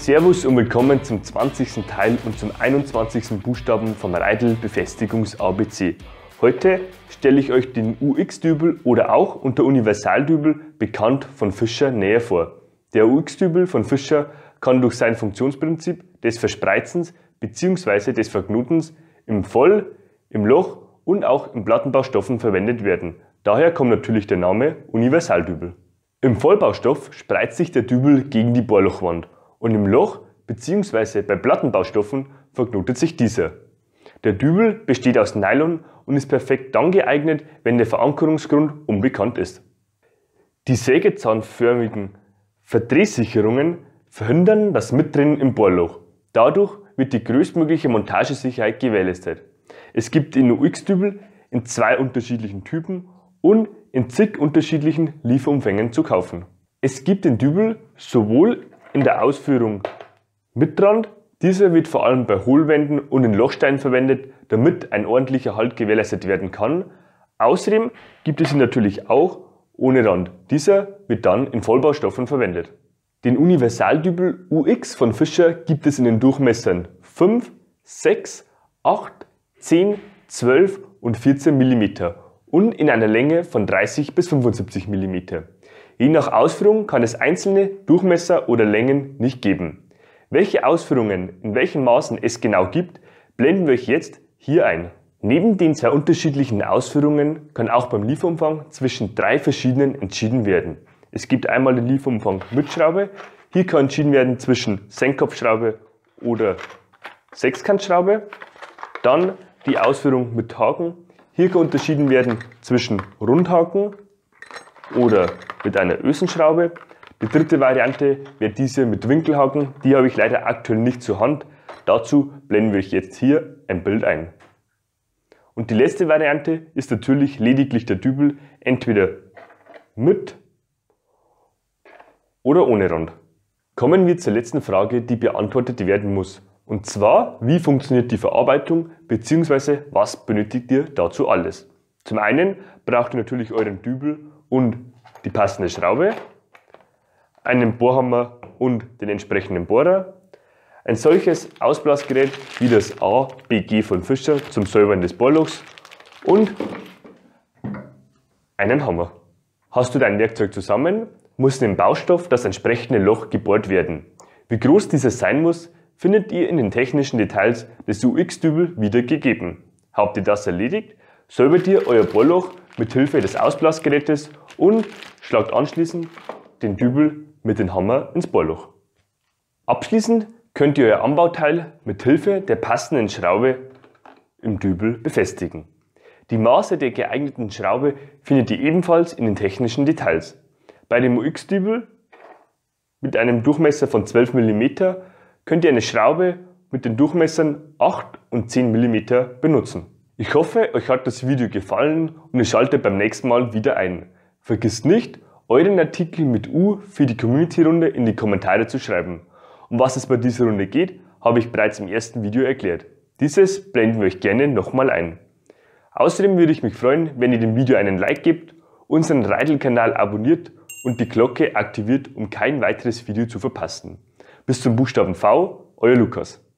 Servus und willkommen zum 20. Teil und zum 21. Buchstaben vom Reidel Befestigungs ABC. Heute stelle ich euch den UX-Dübel oder auch unter Universaldübel bekannt von Fischer näher vor. Der UX-Dübel von Fischer kann durch sein Funktionsprinzip des Verspreizens bzw. des Verknotens im Voll, im Loch und auch in Plattenbaustoffen verwendet werden. Daher kommt natürlich der Name Universaldübel. Im Vollbaustoff spreizt sich der Dübel gegen die Bohrlochwand und im Loch bzw. bei Plattenbaustoffen verknotet sich dieser. Der Dübel besteht aus Nylon und ist perfekt dann geeignet, wenn der Verankerungsgrund unbekannt ist. Die sägezahnförmigen Verdrehsicherungen verhindern das Mittrennen im Bohrloch. Dadurch wird die größtmögliche Montagesicherheit gewährleistet. Es gibt den UX-Dübel in zwei unterschiedlichen Typen und in zig unterschiedlichen Lieferumfängen zu kaufen. Es gibt den Dübel sowohl in der Ausführung. mit Mittrand, dieser wird vor allem bei Hohlwänden und in Lochsteinen verwendet, damit ein ordentlicher Halt gewährleistet werden kann. Außerdem gibt es ihn natürlich auch ohne Rand. Dieser wird dann in Vollbaustoffen verwendet. Den Universaldübel UX von Fischer gibt es in den Durchmessern 5, 6, 8, 10, 12 und 14 mm und in einer Länge von 30 bis 75 mm. Je nach Ausführung kann es einzelne Durchmesser oder Längen nicht geben. Welche Ausführungen in welchen Maßen es genau gibt, blenden wir euch jetzt hier ein. Neben den zwei unterschiedlichen Ausführungen kann auch beim Lieferumfang zwischen drei verschiedenen entschieden werden. Es gibt einmal den Lieferumfang mit Schraube. Hier kann entschieden werden zwischen Senkkopfschraube oder Sechskantschraube. Dann die Ausführung mit Haken. Hier kann unterschieden werden zwischen Rundhaken oder mit einer Ösenschraube. Die dritte Variante wäre diese mit Winkelhaken. Die habe ich leider aktuell nicht zur Hand. Dazu blenden wir euch jetzt hier ein Bild ein. Und die letzte Variante ist natürlich lediglich der Dübel entweder mit oder ohne Rand. Kommen wir zur letzten Frage, die beantwortet werden muss. Und zwar, wie funktioniert die Verarbeitung bzw. was benötigt ihr dazu alles? Zum einen braucht ihr natürlich euren Dübel und die passende Schraube, einen Bohrhammer und den entsprechenden Bohrer. Ein solches Ausblasgerät wie das ABG von Fischer zum Säubern des Bohrlochs und einen Hammer. Hast du dein Werkzeug zusammen, muss in dem Baustoff das entsprechende Loch gebohrt werden. Wie groß dieses sein muss, findet ihr in den technischen Details des UX-Dübel wiedergegeben. Habt ihr das erledigt, säubert ihr euer Bohrloch mit Hilfe des Ausblasgerätes und schlagt anschließend den Dübel mit dem Hammer ins Bohrloch. Abschließend könnt ihr euer Anbauteil mit Hilfe der passenden Schraube im Dübel befestigen. Die Maße der geeigneten Schraube findet ihr ebenfalls in den technischen Details. Bei dem UX-Dübel mit einem Durchmesser von 12 mm könnt ihr eine Schraube mit den Durchmessern 8 und 10 mm benutzen. Ich hoffe, euch hat das Video gefallen und ihr schaltet beim nächsten Mal wieder ein. Vergisst nicht, euren Artikel mit U für die Community-Runde in die Kommentare zu schreiben. Um was es bei dieser Runde geht, habe ich bereits im ersten Video erklärt. Dieses blenden wir euch gerne nochmal ein. Außerdem würde ich mich freuen, wenn ihr dem Video einen Like gebt, unseren Reidel-Kanal abonniert und die Glocke aktiviert, um kein weiteres Video zu verpassen. Bis zum Buchstaben V, euer Lukas.